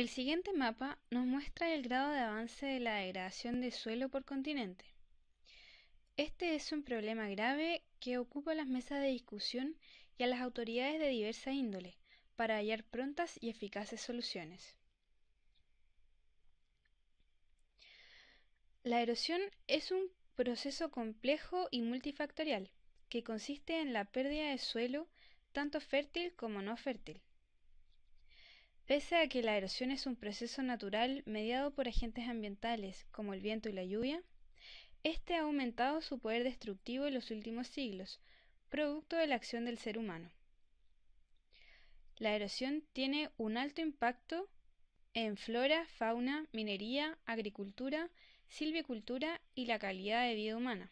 El siguiente mapa nos muestra el grado de avance de la degradación de suelo por continente. Este es un problema grave que ocupa las mesas de discusión y a las autoridades de diversa índole para hallar prontas y eficaces soluciones. La erosión es un proceso complejo y multifactorial que consiste en la pérdida de suelo tanto fértil como no fértil Pese a que la erosión es un proceso natural mediado por agentes ambientales como el viento y la lluvia, este ha aumentado su poder destructivo en los últimos siglos, producto de la acción del ser humano. La erosión tiene un alto impacto en flora, fauna, minería, agricultura, silvicultura y la calidad de vida humana.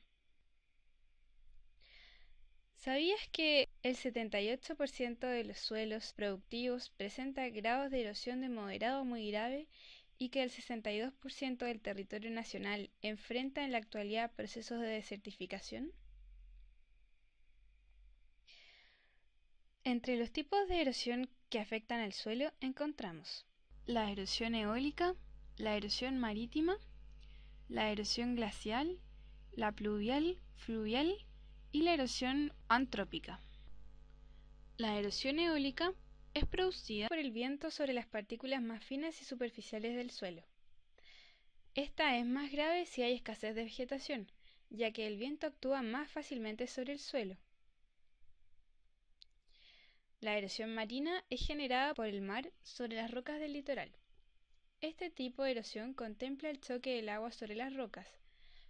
¿Sabías que el 78% de los suelos productivos presenta grados de erosión de moderado a muy grave y que el 62% del territorio nacional enfrenta en la actualidad procesos de desertificación? Entre los tipos de erosión que afectan al suelo encontramos la erosión eólica, la erosión marítima, la erosión glacial, la pluvial, fluvial y la erosión antrópica. La erosión eólica es producida por el viento sobre las partículas más finas y superficiales del suelo. Esta es más grave si hay escasez de vegetación, ya que el viento actúa más fácilmente sobre el suelo. La erosión marina es generada por el mar sobre las rocas del litoral. Este tipo de erosión contempla el choque del agua sobre las rocas,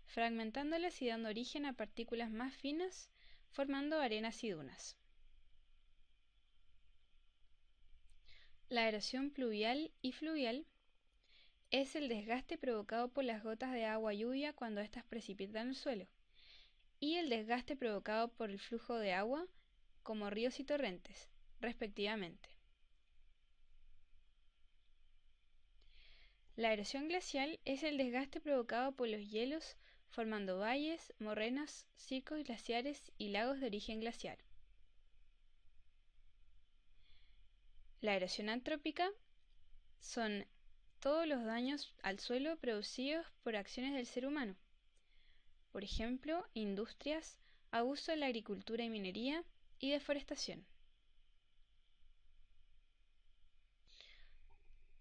fragmentándolas y dando origen a partículas más finas, formando arenas y dunas. La erosión pluvial y fluvial es el desgaste provocado por las gotas de agua lluvia cuando éstas precipitan el suelo, y el desgaste provocado por el flujo de agua, como ríos y torrentes, respectivamente. La erosión glacial es el desgaste provocado por los hielos formando valles, morrenas, circos glaciares y lagos de origen glacial. La erosión antrópica son todos los daños al suelo producidos por acciones del ser humano. Por ejemplo, industrias, abuso de la agricultura y minería y deforestación.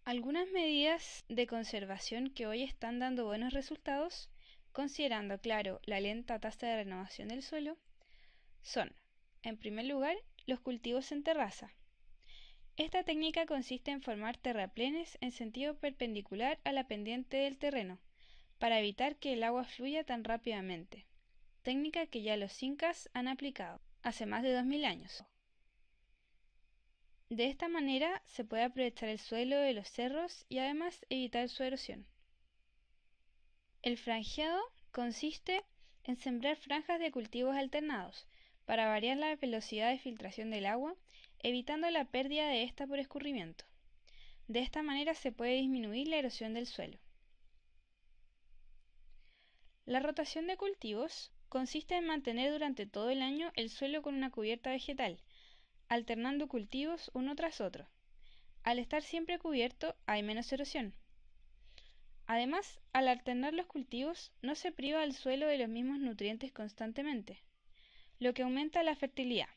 Algunas medidas de conservación que hoy están dando buenos resultados considerando, claro, la lenta tasa de renovación del suelo, son, en primer lugar, los cultivos en terraza. Esta técnica consiste en formar terraplenes en sentido perpendicular a la pendiente del terreno, para evitar que el agua fluya tan rápidamente, técnica que ya los incas han aplicado hace más de 2000 años. De esta manera se puede aprovechar el suelo de los cerros y además evitar su erosión. El franjeado consiste en sembrar franjas de cultivos alternados para variar la velocidad de filtración del agua, evitando la pérdida de esta por escurrimiento. De esta manera se puede disminuir la erosión del suelo. La rotación de cultivos consiste en mantener durante todo el año el suelo con una cubierta vegetal, alternando cultivos uno tras otro. Al estar siempre cubierto hay menos erosión. Además, al alternar los cultivos, no se priva al suelo de los mismos nutrientes constantemente, lo que aumenta la fertilidad.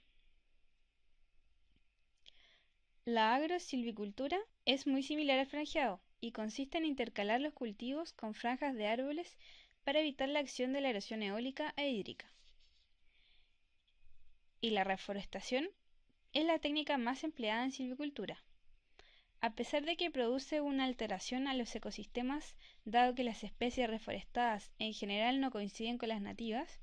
La agrosilvicultura es muy similar al franjeado y consiste en intercalar los cultivos con franjas de árboles para evitar la acción de la erosión eólica e hídrica. Y la reforestación es la técnica más empleada en silvicultura, a pesar de que produce una alteración a los ecosistemas, dado que las especies reforestadas en general no coinciden con las nativas,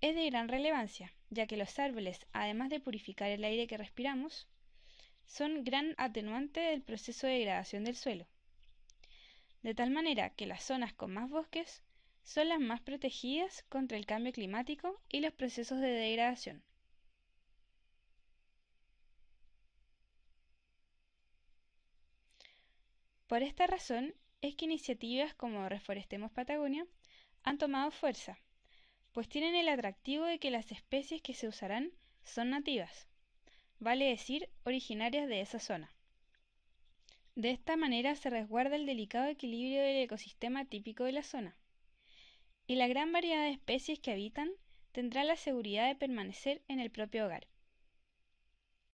es de gran relevancia, ya que los árboles, además de purificar el aire que respiramos, son gran atenuante del proceso de degradación del suelo. De tal manera que las zonas con más bosques son las más protegidas contra el cambio climático y los procesos de degradación. Por esta razón es que iniciativas como Reforestemos Patagonia han tomado fuerza, pues tienen el atractivo de que las especies que se usarán son nativas, vale decir, originarias de esa zona. De esta manera se resguarda el delicado equilibrio del ecosistema típico de la zona, y la gran variedad de especies que habitan tendrá la seguridad de permanecer en el propio hogar.